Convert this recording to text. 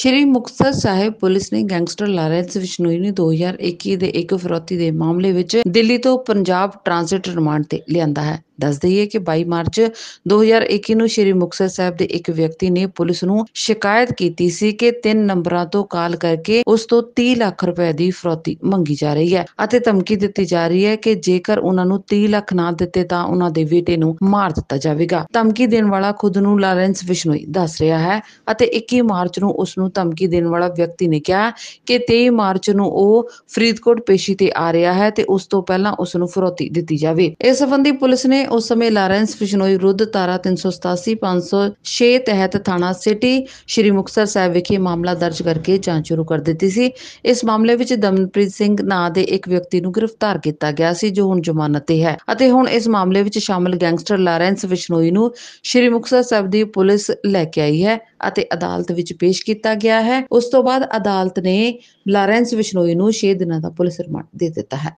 ਸ਼੍ਰੀ Muktsar Sahib police ਨੇ gangster Lawrence Bishnoi ਨੂੰ 2021 ਦੇ ਇੱਕ ਫਰੋਤੀ ਦੇ ਮਾਮਲੇ ਵਿੱਚ ਦਿੱਲੀ ਤੋਂ ਪੰਜਾਬ ਟ੍ਰਾਂਜ਼ਿਟ ਰਿਮਾਂਡ ਤੇ ਲਿਆਂਦਾ ਹੈ ਦੱਸ ਦਈਏ ਕਿ 22 ਮਾਰਚ 2021 ਨੂੰ ਸ਼੍ਰੀ ਮੁਕਤਸਰ ਸਾਹਿਬ ਦੇ ਇੱਕ ਵਿਅਕਤੀ ਨੇ ਪੁਲਿਸ ਨੂੰ ਸ਼ਿਕਾਇਤ ਕੀਤੀ ਸੀ ਕਿ ਤਿੰਨ ਨੰਬਰਾਂ ਤੋਂ ਕਾਲ ਕਰਕੇ ਉਸ ਤੋਂ 30 ਲੱਖ ਰੁਪਏ ਦੀ ਫਰੋਤੀ ਮੰਗੀ ਜਾ ਰਹੀ ਹੈ ਅਤੇ ਧਮਕੀ ਦਿੱਤੀ ਜਾ ਰਹੀ ਹੈ ਕਿ ਜੇਕਰ ਉਹਨਾਂ ਨੂੰ 30 ਲੱਖ ਨਾ ਦਿੱਤੇ ਤਾਂ ਉਹਨਾਂ ਦੇ ਬੇਟੇ ਨੂੰ ਮਾਰ ਦਿੱਤਾ ਜਾਵੇਗਾ ਧਮਕੀ ਦੇਣ ਵਾਲਾ ਖੁਦ ਨੂੰ ਲਾਰੈਂਸ ਵਿਸ਼ਨੋਈ ਦੱਸ ਰਿਹਾ ਹੈ ਅਤੇ 21 ਮਾਰਚ ਨੂੰ ਉਸ ਨੂੰ ਧਮਕੀ ਦੇਣ ਵਾਲਾ ਵਿਅਕਤੀ ਨੇ ਕਿਹਾ ਕਿ 23 ਮਾਰਚ ਨੂੰ ਉਹ ਫਰੀਦਕੋਟ ਪੇਸ਼ੀ ਤੇ ਆ ਰਿਹਾ ਹੈ ਤੇ ਉਸ ਤੋਂ ਪਹਿਲਾਂ ਉਸ ਨੂੰ ਫਰੋਤੀ ਦਿੱਤੀ ਜਾਵੇ ਇਸ ਸੰਬੰਧੀ ਪੁਲਿਸ ਨੇ ਉਸ ਸਮੇਂ ਲਾਰੈਂਸ ਫਿਸ਼ਨੋਈ ਵਿਰੁੱਧ ਧਾਰਾ 387 506 ਤਹਿਤ ਥਾਣਾ ਸਿਟੀ ਸ਼੍ਰੀ ਮੁਕਤਸਰ ਸਾਹਿਬ ਵਿਖੇ ਮਾਮਲਾ ਦਰਜ ਕਰਕੇ ਜਾਂਚ ਸ਼ੁਰੂ ਕਰ ਦਿੱਤੀ ਸੀ ਇਸ ਮਾਮਲੇ ਵਿੱਚ ਦਮਨਪ੍ਰੀਤ ਸਿੰਘ ਨਾਂ ਦੇ ਇੱਕ ਵਿਅਕਤੀ ਨੂੰ ਗ੍ਰਿਫਤਾਰ ਕੀਤਾ ਗਿਆ ਸੀ ਜੋ ਹੁਣ ਜ਼ਮਾਨਤ ਤੇ ਹੈ ਅਤੇ ਹੁਣ ਇਸ ਮਾਮਲੇ ਵਿੱਚ ਸ਼ਾਮਲ ਗੈਂਗਸਟਰ ਲਾਰੈਂਸ ਫਿਸ਼ਨੋਈ ਨੂੰ ਸ਼੍ਰੀ ਮੁਕਤਸਰ ਸਾਹਿਬ ਦੀ ਪੁਲਿਸ ਲੈ ਕੇ ਆਈ ਹੈ ਅਤੇ ਅਦਾਲਤ ਵਿੱਚ ਪੇਸ਼ ਕੀਤਾ ਦਿੱਤਾ ਗਿਆ ਹੈ ਉਸ ਤੋਂ ਬਾਅਦ ਅਦਾਲਤ ਨੇ ਲਾਰੈਂਸ ਵਿਸ਼ਨੋਈ ਨੂੰ 6 ਦਿਨਾਂ ਦਾ ਪੁਲਿਸ ਰਿਮਾਂਡ ਦੇ ਦਿੱਤਾ ਹੈ